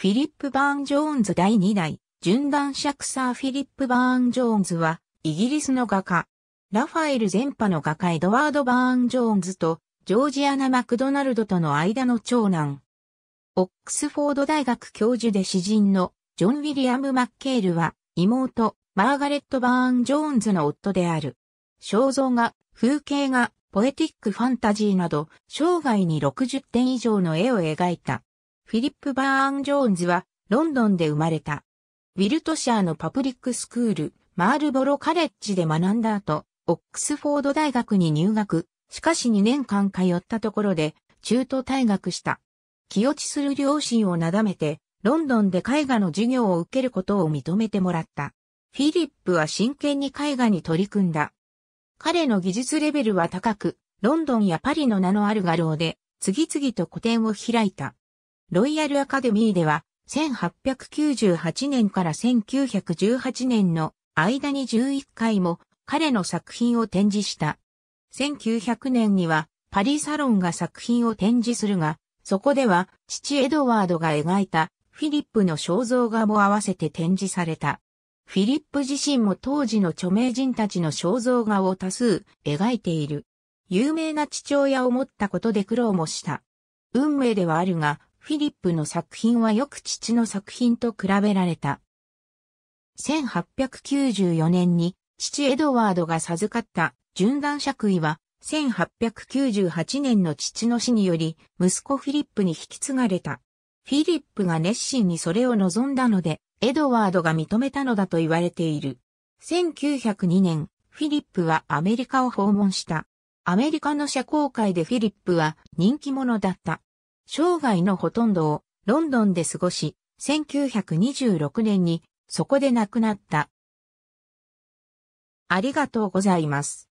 フィリップ・バーン・ジョーンズ第2代、順断クサー・フィリップ・バーン・ジョーンズは、イギリスの画家。ラファエル前派の画家エドワード・バーン・ジョーンズと、ジョージアナ・マクドナルドとの間の長男。オックスフォード大学教授で詩人のジョン・ウィリアム・マッケールは、妹、マーガレット・バーン・ジョーンズの夫である。肖像画、風景画、ポエティック・ファンタジーなど、生涯に60点以上の絵を描いた。フィリップ・バーン・ジョーンズは、ロンドンで生まれた。ウィルトシャーのパブリックスクール、マールボロ・カレッジで学んだ後、オックスフォード大学に入学、しかし2年間通ったところで、中途退学した。気落ちする両親をなだめて、ロンドンで絵画の授業を受けることを認めてもらった。フィリップは真剣に絵画に取り組んだ。彼の技術レベルは高く、ロンドンやパリの名のある画廊で、次々と個展を開いた。ロイヤルアカデミーでは、1898年から1918年の間に11回も彼の作品を展示した。1900年にはパリサロンが作品を展示するが、そこでは父エドワードが描いたフィリップの肖像画も合わせて展示された。フィリップ自身も当時の著名人たちの肖像画を多数描いている。有名な父親を持ったことで苦労もした。運命ではあるが、フィリップの作品はよく父の作品と比べられた。1894年に父エドワードが授かった純断爵位は1898年の父の死により息子フィリップに引き継がれた。フィリップが熱心にそれを望んだので、エドワードが認めたのだと言われている。1902年、フィリップはアメリカを訪問した。アメリカの社交界でフィリップは人気者だった。生涯のほとんどをロンドンで過ごし、1926年にそこで亡くなった。ありがとうございます。